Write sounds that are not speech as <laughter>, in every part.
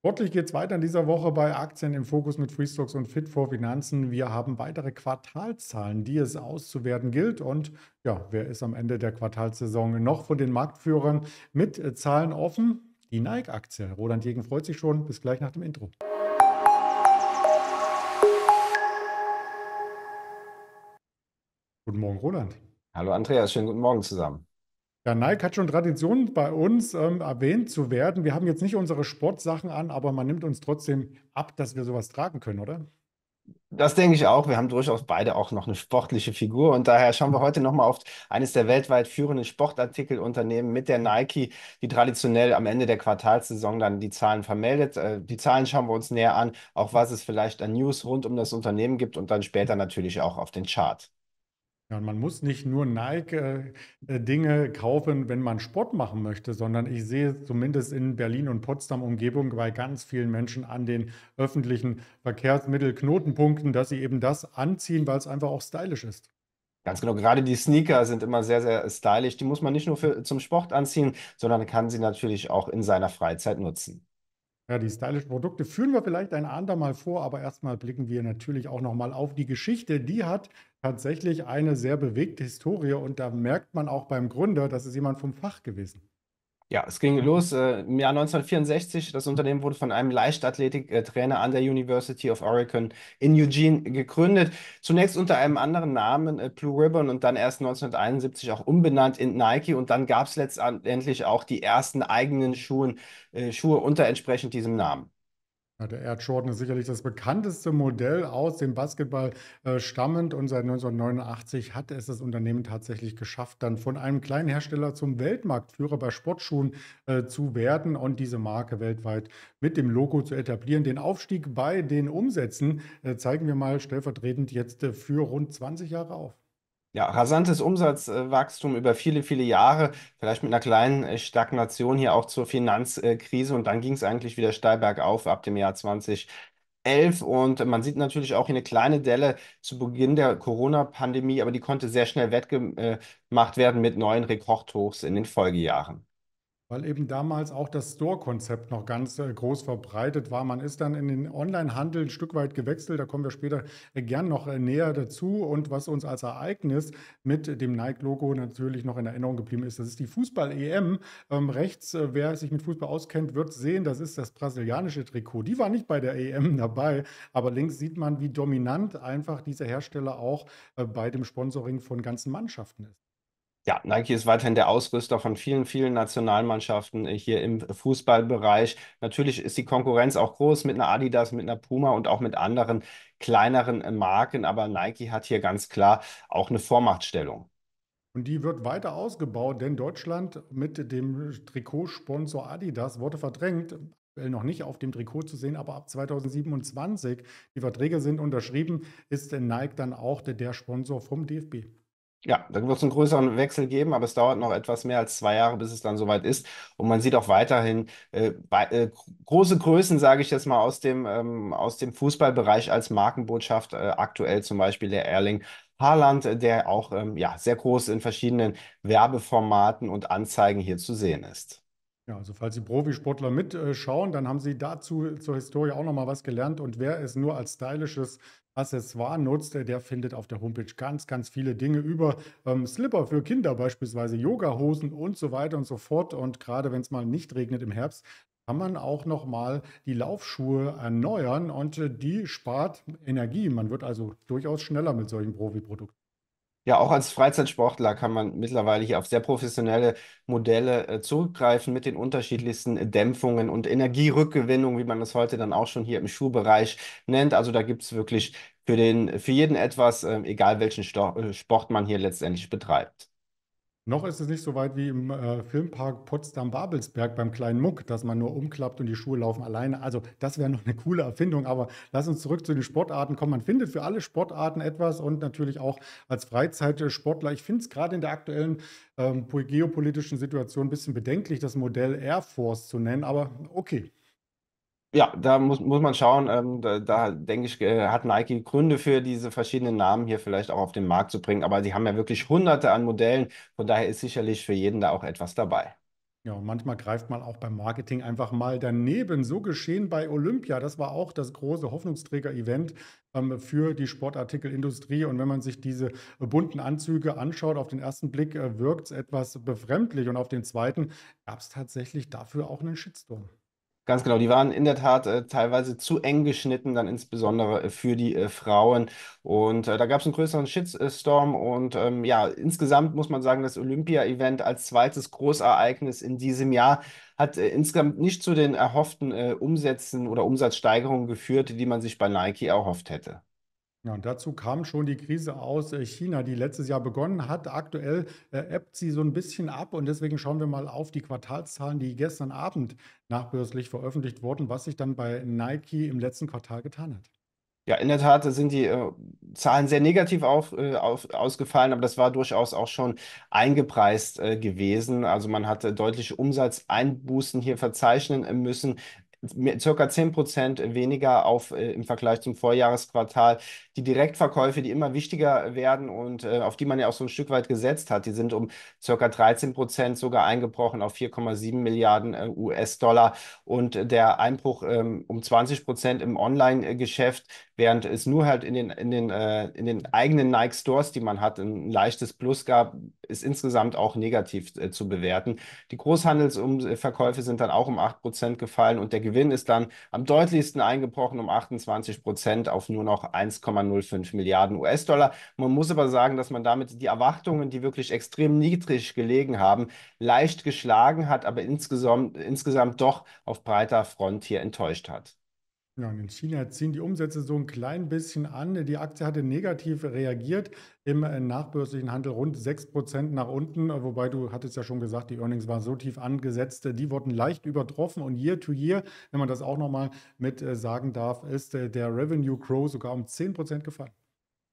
Sportlich geht es weiter in dieser Woche bei Aktien im Fokus mit Freestocks und Fit for Finanzen. Wir haben weitere Quartalzahlen, die es auszuwerten gilt. Und ja, wer ist am Ende der Quartalsaison noch von den Marktführern mit äh, Zahlen offen? Die Nike-Aktie. Roland Jegen freut sich schon. Bis gleich nach dem Intro. Guten Morgen, Roland. Hallo Andreas, schönen guten Morgen zusammen. Ja, Nike hat schon Tradition bei uns ähm, erwähnt zu werden. Wir haben jetzt nicht unsere Sportsachen an, aber man nimmt uns trotzdem ab, dass wir sowas tragen können, oder? Das denke ich auch. Wir haben durchaus beide auch noch eine sportliche Figur und daher schauen wir mhm. heute nochmal auf eines der weltweit führenden Sportartikelunternehmen mit der Nike, die traditionell am Ende der Quartalssaison dann die Zahlen vermeldet. Äh, die Zahlen schauen wir uns näher an, auch was es vielleicht an News rund um das Unternehmen gibt und dann später natürlich auch auf den Chart. Ja, und man muss nicht nur Nike-Dinge äh, äh kaufen, wenn man Sport machen möchte, sondern ich sehe zumindest in Berlin und Potsdam Umgebung bei ganz vielen Menschen an den öffentlichen Verkehrsmittelknotenpunkten, dass sie eben das anziehen, weil es einfach auch stylisch ist. Ganz genau, gerade die Sneaker sind immer sehr, sehr stylisch. Die muss man nicht nur für, zum Sport anziehen, sondern kann sie natürlich auch in seiner Freizeit nutzen. Ja, die stylischen Produkte führen wir vielleicht ein andermal vor, aber erstmal blicken wir natürlich auch nochmal auf die Geschichte. Die hat tatsächlich eine sehr bewegte Historie und da merkt man auch beim Gründer, dass es jemand vom Fach gewesen. Ja, es ging los äh, im Jahr 1964. Das Unternehmen wurde von einem Leichtathletiktrainer an der University of Oregon in Eugene gegründet. Zunächst unter einem anderen Namen, äh, Blue Ribbon, und dann erst 1971 auch umbenannt in Nike. Und dann gab es letztendlich auch die ersten eigenen Schuhen, äh, Schuhe unter entsprechend diesem Namen. Ja, der Air Jordan ist sicherlich das bekannteste Modell aus dem Basketball äh, stammend und seit 1989 hat es das Unternehmen tatsächlich geschafft, dann von einem kleinen Hersteller zum Weltmarktführer bei Sportschuhen äh, zu werden und diese Marke weltweit mit dem Logo zu etablieren. Den Aufstieg bei den Umsätzen äh, zeigen wir mal stellvertretend jetzt äh, für rund 20 Jahre auf. Ja, rasantes Umsatzwachstum über viele, viele Jahre, vielleicht mit einer kleinen äh, Stagnation hier auch zur Finanzkrise und dann ging es eigentlich wieder steil bergauf ab dem Jahr 2011 und man sieht natürlich auch hier eine kleine Delle zu Beginn der Corona-Pandemie, aber die konnte sehr schnell wettgemacht äh, werden mit neuen Rekordhochs in den Folgejahren. Weil eben damals auch das Store-Konzept noch ganz äh, groß verbreitet war. Man ist dann in den Online-Handel ein Stück weit gewechselt. Da kommen wir später äh, gern noch äh, näher dazu. Und was uns als Ereignis mit dem Nike-Logo natürlich noch in Erinnerung geblieben ist, das ist die Fußball-EM. Ähm, rechts, wer sich mit Fußball auskennt, wird sehen, das ist das brasilianische Trikot. Die war nicht bei der EM <laughs> dabei, aber links sieht man, wie dominant einfach dieser Hersteller auch bei dem Sponsoring von ganzen Mannschaften ist ja, Nike ist weiterhin der Ausrüster von vielen, vielen Nationalmannschaften äh, hier im Fußballbereich. Natürlich ist die Konkurrenz auch groß mit einer Adidas, mit einer Puma und auch mit anderen kleineren äh, Marken, aber Nike hat hier ganz klar auch eine Vormachtstellung. Und die wird weiter ausgebaut, denn Deutschland mit dem Trikotsponsor Adidas wurde verdrängt noch nicht auf dem Trikot zu sehen, aber ab 2027, die Verträge sind unterschrieben, ist Nike dann auch der Sponsor vom DFB. Ja, da wird es einen größeren Wechsel geben, aber es dauert noch etwas mehr als zwei Jahre, bis es dann soweit ist. Und man sieht auch weiterhin äh, bei, äh, große Größen, sage ich jetzt mal, aus dem, ähm, aus dem Fußballbereich als Markenbotschaft. Äh, aktuell zum Beispiel der Erling Haaland, äh, der auch ähm, ja, sehr groß in verschiedenen Werbeformaten und Anzeigen hier zu sehen ist. Ja, also falls Sie Profisportler mitschauen, äh, dann haben sie dazu zur Historie auch nochmal was gelernt. Und wer es nur als stylisches Accessoire nutzt, äh, der findet auf der Homepage ganz, ganz viele Dinge über ähm, Slipper für Kinder beispielsweise, Yogahosen und so weiter und so fort. Und gerade wenn es mal nicht regnet im Herbst, kann man auch nochmal die Laufschuhe erneuern und äh, die spart Energie. Man wird also durchaus schneller mit solchen Profiprodukten. Ja, auch als Freizeitsportler kann man mittlerweile hier auf sehr professionelle Modelle äh, zurückgreifen mit den unterschiedlichsten Dämpfungen und Energierückgewinnung, wie man das heute dann auch schon hier im Schuhbereich nennt. Also da gibt es wirklich für den, für jeden etwas, äh, egal welchen Sto äh, Sport man hier letztendlich betreibt. Noch ist es nicht so weit wie im äh, Filmpark Potsdam-Babelsberg beim kleinen Muck, dass man nur umklappt und die Schuhe laufen alleine. Also das wäre noch eine coole Erfindung. Aber lass uns zurück zu den Sportarten kommen. Man findet für alle Sportarten etwas und natürlich auch als Freizeitsportler. Ich finde es gerade in der aktuellen ähm, geopolitischen Situation ein bisschen bedenklich, das Modell Air Force zu nennen. Aber okay. Ja, da muss, muss man schauen. Ähm, da, da denke ich, äh, hat Nike Gründe für diese verschiedenen Namen hier vielleicht auch auf den Markt zu bringen. Aber sie haben ja wirklich hunderte an Modellen. Von daher ist sicherlich für jeden da auch etwas dabei. Ja, und manchmal greift man auch beim Marketing einfach mal daneben. So geschehen bei Olympia. Das war auch das große Hoffnungsträger-Event ähm, für die Sportartikelindustrie. Und wenn man sich diese äh, bunten Anzüge anschaut, auf den ersten Blick äh, wirkt es etwas befremdlich. Und auf den zweiten gab es tatsächlich dafür auch einen Shitstorm. Ganz genau, die waren in der Tat äh, teilweise zu eng geschnitten, dann insbesondere äh, für die äh, Frauen. Und äh, da gab es einen größeren Shitstorm. Und ähm, ja, insgesamt muss man sagen, das Olympia-Event als zweites Großereignis in diesem Jahr hat äh, insgesamt nicht zu den erhofften äh, Umsätzen oder Umsatzsteigerungen geführt, die man sich bei Nike erhofft hätte. Ja, und dazu kam schon die Krise aus äh, China, die letztes Jahr begonnen hat. Aktuell äh, ebbt sie so ein bisschen ab und deswegen schauen wir mal auf die Quartalszahlen, die gestern Abend nachbörslich veröffentlicht wurden, was sich dann bei Nike im letzten Quartal getan hat. Ja, in der Tat sind die äh, Zahlen sehr negativ auf, äh, auf, ausgefallen, aber das war durchaus auch schon eingepreist äh, gewesen. Also man hatte deutliche Umsatzeinbußen hier verzeichnen äh, müssen circa 10 Prozent weniger auf, äh, im Vergleich zum Vorjahresquartal. Die Direktverkäufe, die immer wichtiger werden und äh, auf die man ja auch so ein Stück weit gesetzt hat, die sind um circa 13 Prozent sogar eingebrochen auf 4,7 Milliarden äh, US-Dollar und der Einbruch ähm, um 20 Prozent im Online-Geschäft, während es nur halt in den, in den, äh, in den eigenen Nike-Stores, die man hat, ein leichtes Plus gab, ist insgesamt auch negativ äh, zu bewerten. Die Großhandelsverkäufe sind dann auch um 8 Prozent gefallen und der Gewinn ist dann am deutlichsten eingebrochen um 28 Prozent auf nur noch 1,05 Milliarden US-Dollar. Man muss aber sagen, dass man damit die Erwartungen, die wirklich extrem niedrig gelegen haben, leicht geschlagen hat, aber insgesamt, insgesamt doch auf breiter Front hier enttäuscht hat. Ja, und in China ziehen die Umsätze so ein klein bisschen an. Die Aktie hatte negativ reagiert im äh, nachbörslichen Handel rund 6% nach unten. Äh, wobei du hattest ja schon gesagt, die Earnings waren so tief angesetzt. Äh, die wurden leicht übertroffen. Und year to year, wenn man das auch nochmal mit äh, sagen darf, ist der Revenue Crow sogar um 10% gefallen.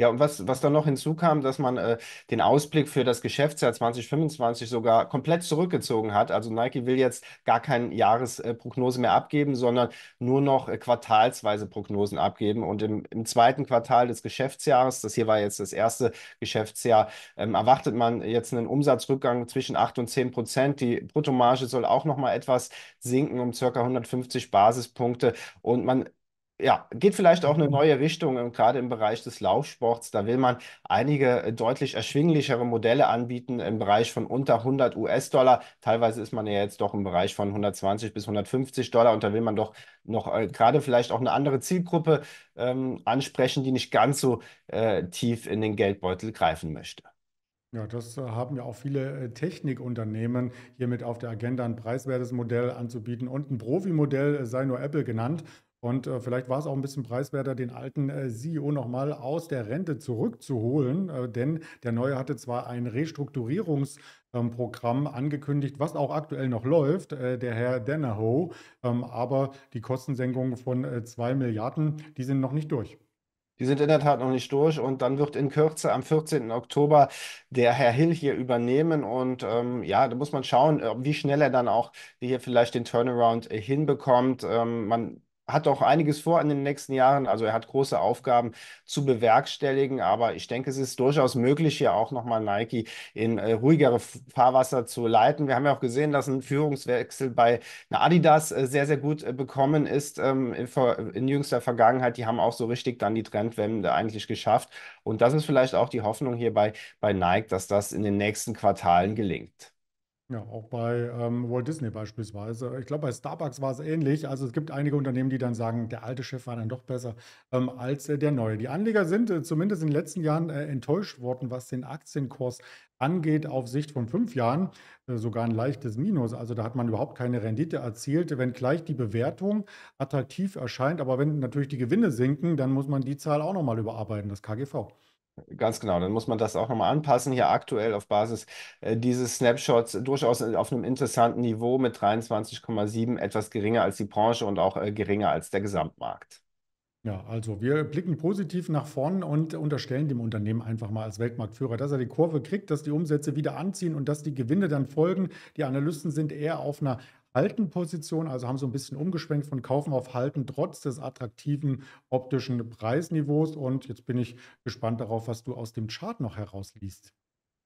Ja, und was, was dann noch hinzukam, dass man äh, den Ausblick für das Geschäftsjahr 2025 sogar komplett zurückgezogen hat. Also Nike will jetzt gar keine Jahresprognose äh, mehr abgeben, sondern nur noch äh, quartalsweise Prognosen abgeben. Und im, im zweiten Quartal des Geschäftsjahres, das hier war jetzt das erste Geschäftsjahr, ähm, erwartet man jetzt einen Umsatzrückgang zwischen 8 und 10 Prozent. Die Bruttomarge soll auch nochmal etwas sinken um circa 150 Basispunkte. Und man ja, geht vielleicht auch eine mhm. neue Richtung, ähm, gerade im Bereich des Laufsports. Da will man einige äh, deutlich erschwinglichere Modelle anbieten im Bereich von unter 100 US-Dollar. Teilweise ist man ja jetzt doch im Bereich von 120 bis 150 Dollar und da will man doch noch äh, gerade vielleicht auch eine andere Zielgruppe ähm, ansprechen, die nicht ganz so äh, tief in den Geldbeutel greifen möchte. Ja, das äh, haben ja auch viele äh, Technikunternehmen hiermit auf der Agenda, ein preiswertes Modell anzubieten und ein Profimodell sei nur Apple genannt. Und äh, vielleicht war es auch ein bisschen preiswerter, den alten äh, CEO nochmal aus der Rente zurückzuholen, äh, denn der neue hatte zwar ein Restrukturierungsprogramm ähm, angekündigt, was auch aktuell noch läuft, äh, der Herr Danahoe, ähm, aber die Kostensenkungen von äh, Milliarden, die sind noch nicht durch. Die sind in der Tat noch nicht durch und dann wird in Kürze am 14. Oktober der Herr Hill hier übernehmen und ähm, ja, da muss man schauen, äh, wie schnell er dann auch hier vielleicht den Turnaround äh, hinbekommt. Ähm, man hat auch einiges vor in den nächsten Jahren. Also er hat große Aufgaben zu bewerkstelligen, aber ich denke, es ist durchaus möglich, hier auch nochmal Nike in äh, ruhigere Fahrwasser zu leiten. Wir haben ja auch gesehen, dass ein Führungswechsel bei Adidas äh, sehr, sehr gut äh, bekommen ist ähm, in, in, jüngster Vergangenheit. Die haben auch so richtig dann die Trendwende eigentlich geschafft. Und das ist vielleicht auch die Hoffnung hier bei, bei Nike, dass das in den nächsten Quartalen gelingt. Ja, auch bei ähm, Walt Disney beispielsweise. Ich glaube, bei Starbucks war es ähnlich. Also es gibt einige Unternehmen, die dann sagen, der alte Chef war dann doch besser ähm, als äh, der neue. Die Anleger sind äh, zumindest in den letzten Jahren äh, enttäuscht worden, was den Aktienkurs angeht, auf Sicht von fünf Jahren äh, sogar ein leichtes Minus. Also da hat man überhaupt keine Rendite erzielt, wenngleich die Bewertung attraktiv erscheint. Aber wenn natürlich die Gewinne sinken, dann muss man die Zahl auch nochmal überarbeiten, das KGV. Ganz genau, dann muss man das auch nochmal anpassen. Hier aktuell auf Basis äh, dieses Snapshots durchaus äh, auf einem interessanten Niveau mit 23,7, etwas geringer als die Branche und auch äh, geringer als der Gesamtmarkt. Ja, also wir blicken positiv nach vorn und unterstellen dem Unternehmen einfach mal als Weltmarktführer, dass er die Kurve kriegt, dass die Umsätze wieder anziehen und dass die Gewinne dann folgen. Die Analysten sind eher auf einer halten Position, also haben so ein bisschen umgeschwenkt von kaufen auf halten, trotz des attraktiven optischen Preisniveaus. Und jetzt bin ich gespannt darauf, was du aus dem Chart noch herausliest.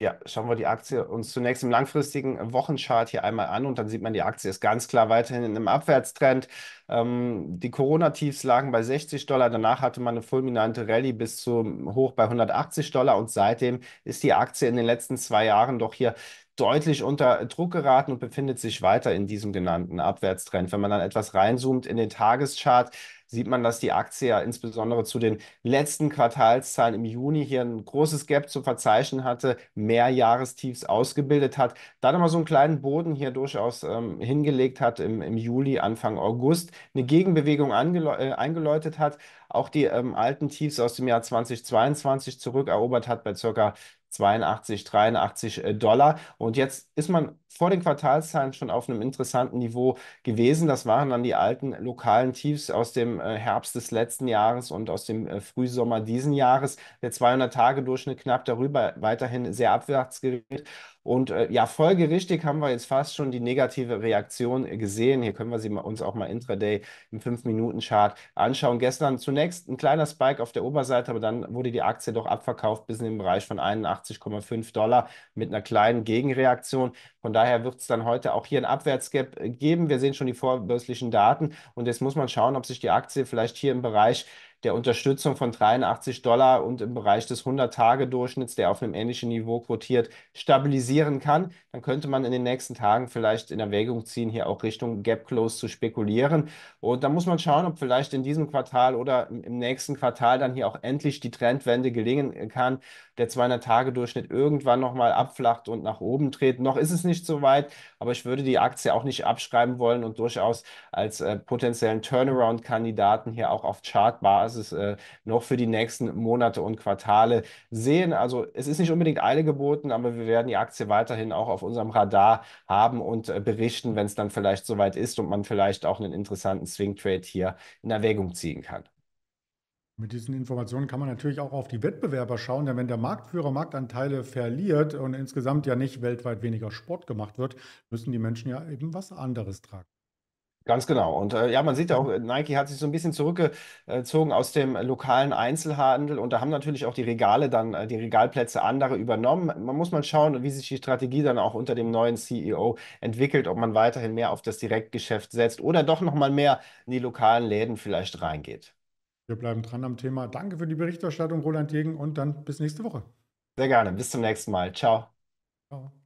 Ja, schauen wir die Aktie uns zunächst im langfristigen Wochenchart hier einmal an und dann sieht man, die Aktie ist ganz klar weiterhin in einem Abwärtstrend. Ähm, die Corona-Tiefs lagen bei 60 Dollar, danach hatte man eine fulminante Rallye bis zum Hoch bei 180 Dollar und seitdem ist die Aktie in den letzten zwei Jahren doch hier deutlich unter Druck geraten und befindet sich weiter in diesem genannten Abwärtstrend. Wenn man dann etwas reinzoomt in den Tageschart, sieht man, dass die Aktie ja insbesondere zu den letzten Quartalszahlen im Juni hier ein großes Gap zu verzeichnen hatte, mehr Jahrestiefs ausgebildet hat, dann nochmal so einen kleinen Boden hier durchaus ähm, hingelegt hat im, im Juli, Anfang August, eine Gegenbewegung äh, eingeläutet hat, auch die ähm, alten Tiefs aus dem Jahr 2022 zurückerobert hat bei ca. 82, 83 äh, Dollar. Und jetzt ist man vor den Quartalszahlen schon auf einem interessanten Niveau gewesen. Das waren dann die alten lokalen Tiefs aus dem äh, Herbst des letzten Jahres und aus dem äh, Frühsommer diesen Jahres. Der 200-Tage-Durchschnitt knapp darüber, weiterhin sehr abwärts gerichtet. Und äh, ja, folgerichtig haben wir jetzt fast schon die negative Reaktion äh, gesehen. Hier können wir sie mal, uns auch mal intraday im 5-Minuten-Chart anschauen. Gestern zunächst ein kleiner Spike auf der Oberseite, aber dann wurde die Aktie doch abverkauft bis in den Bereich von 81,5 Dollar mit einer kleinen Gegenreaktion. Von daher wird es dann heute auch hier ein Abwärtsgap äh, geben. Wir sehen schon die vorbörslichen Daten und jetzt muss man schauen, ob sich die Aktie vielleicht hier im Bereich der Unterstützung von 83 Dollar und im Bereich des 100-Tage-Durchschnitts, der auf einem ähnlichen Niveau quotiert, stabilisieren kann, dann könnte man in den nächsten Tagen vielleicht in Erwägung ziehen, hier auch Richtung Gap Close zu spekulieren. Und da muss man schauen, ob vielleicht in diesem Quartal oder im nächsten Quartal dann hier auch endlich die Trendwende gelingen äh, kann, der 200-Tage-Durchschnitt irgendwann nochmal abflacht und nach oben dreht. Noch ist es nicht so weit, aber ich würde die Aktie auch nicht abschreiben wollen und durchaus als äh, potenziellen Turnaround-Kandidaten hier auch auf Chartbasis Basis äh, noch für die nächsten Monate und Quartale sehen. Also es ist nicht unbedingt Eile geboten, aber wir werden die Aktie weiterhin auch auf unserem Radar haben und äh, berichten, wenn es dann vielleicht soweit ist und man vielleicht auch einen interessanten Swing Trade hier in Erwägung ziehen kann. Mit diesen Informationen kann man natürlich auch auf die Wettbewerber schauen, denn wenn der Marktführer Marktanteile verliert und insgesamt ja nicht weltweit weniger Sport gemacht wird, müssen die Menschen ja eben was anderes tragen. Ganz genau. Und äh, ja, man sieht ja auch, äh, Nike hat sich so ein bisschen zurückgezogen äh, aus dem lokalen Einzelhandel und da haben natürlich auch die Regale dann, äh, die Regalplätze andere übernommen. Man muss mal schauen, wie sich die Strategie dann auch unter dem neuen CEO entwickelt, ob man weiterhin mehr auf das Direktgeschäft setzt oder doch nochmal mehr in die lokalen Läden vielleicht reingeht. Wir bleiben dran am Thema. Danke für die Berichterstattung, Roland Jegen, und dann bis nächste Woche. Sehr gerne. Bis zum nächsten Mal. Ciao. Ciao.